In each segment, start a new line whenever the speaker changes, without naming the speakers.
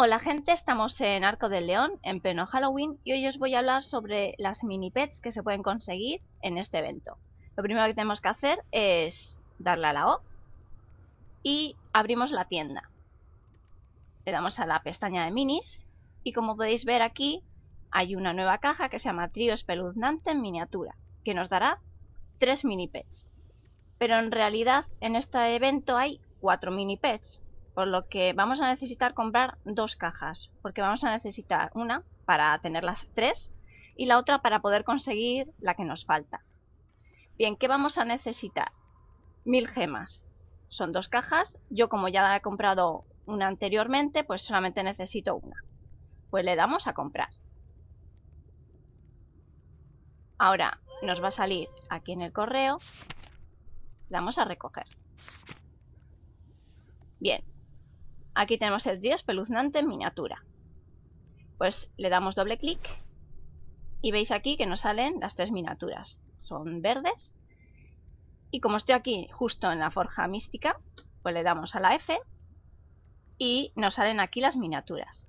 Hola gente, estamos en Arco del León, en pleno Halloween, y hoy os voy a hablar sobre las mini pets que se pueden conseguir en este evento. Lo primero que tenemos que hacer es darle a la O y abrimos la tienda. Le damos a la pestaña de minis y como podéis ver aquí hay una nueva caja que se llama Trío Espeluznante en miniatura, que nos dará tres mini pets. Pero en realidad en este evento hay cuatro mini pets, por lo que vamos a necesitar comprar dos cajas, porque vamos a necesitar una para tener las tres y la otra para poder conseguir la que nos falta. Bien, ¿qué vamos a necesitar? Mil gemas. Son dos cajas. Yo como ya he comprado una anteriormente, pues solamente necesito una. Pues le damos a comprar. Ahora nos va a salir aquí en el correo. Damos a recoger. Bien, Aquí tenemos el río espeluznante en miniatura. Pues le damos doble clic y veis aquí que nos salen las tres miniaturas. Son verdes. Y como estoy aquí justo en la forja mística, pues le damos a la F y nos salen aquí las miniaturas.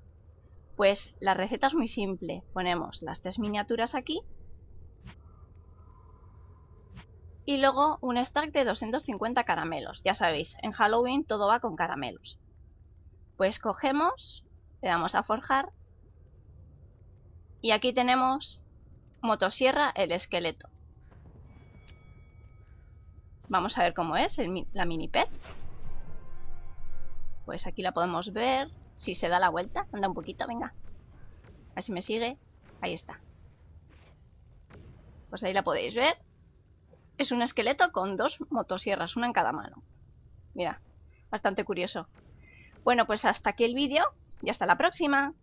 Pues la receta es muy simple. Ponemos las tres miniaturas aquí y luego un stack de 250 caramelos. Ya sabéis, en Halloween todo va con caramelos. Pues cogemos, le damos a forjar y aquí tenemos motosierra el esqueleto. Vamos a ver cómo es la mini pet. Pues aquí la podemos ver. Si se da la vuelta, anda un poquito, venga. A ver si me sigue. Ahí está. Pues ahí la podéis ver. Es un esqueleto con dos motosierras, una en cada mano. Mira, bastante curioso. Bueno, pues hasta aquí el vídeo y hasta la próxima.